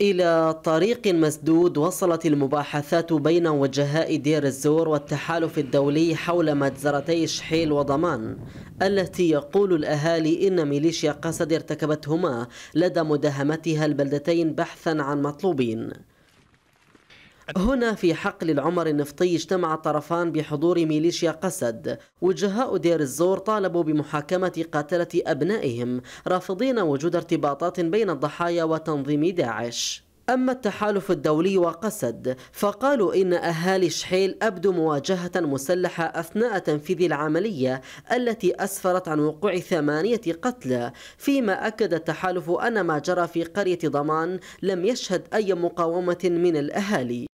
إلى طريق مسدود وصلت المباحثات بين وجهاء دير الزور والتحالف الدولي حول مجزرتي شحيل وضمان التي يقول الأهالي إن ميليشيا قسد ارتكبتهما لدى مداهمتها البلدتين بحثا عن مطلوبين هنا في حقل العمر النفطي اجتمع الطرفان بحضور ميليشيا قسد وجهاء دير الزور طالبوا بمحاكمة قتلة أبنائهم رافضين وجود ارتباطات بين الضحايا وتنظيم داعش أما التحالف الدولي وقسد فقالوا إن أهالي شحيل أبدوا مواجهة مسلحة أثناء تنفيذ العملية التي أسفرت عن وقوع ثمانية قتلى فيما أكد التحالف أن ما جرى في قرية ضمان لم يشهد أي مقاومة من الأهالي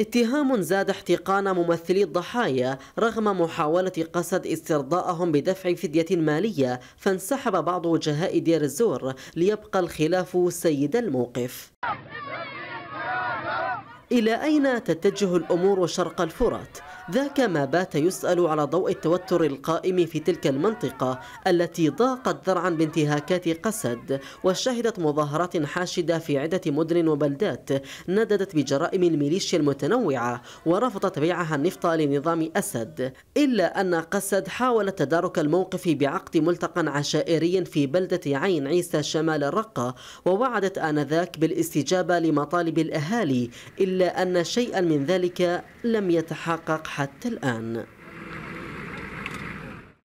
اتهام زاد احتقان ممثلي الضحايا رغم محاولة قسد استرضاءهم بدفع فدية مالية فانسحب بعض وجهاء دير الزور ليبقى الخلاف سيد الموقف إلى أين تتجه الأمور شرق الفرات؟ ذاك ما بات يسأل على ضوء التوتر القائم في تلك المنطقة التي ضاقت ذرعا بانتهاكات قسد وشهدت مظاهرات حاشدة في عدة مدن وبلدات نددت بجرائم الميليشيا المتنوعة ورفضت بيعها النفط لنظام أسد إلا أن قسد حاولت تدارك الموقف بعقد ملتقى عشائري في بلدة عين عيسى شمال الرقة ووعدت آنذاك بالاستجابة لمطالب الأهالي إلا أن شيئا من ذلك لم يتحقق حتى حتى الآن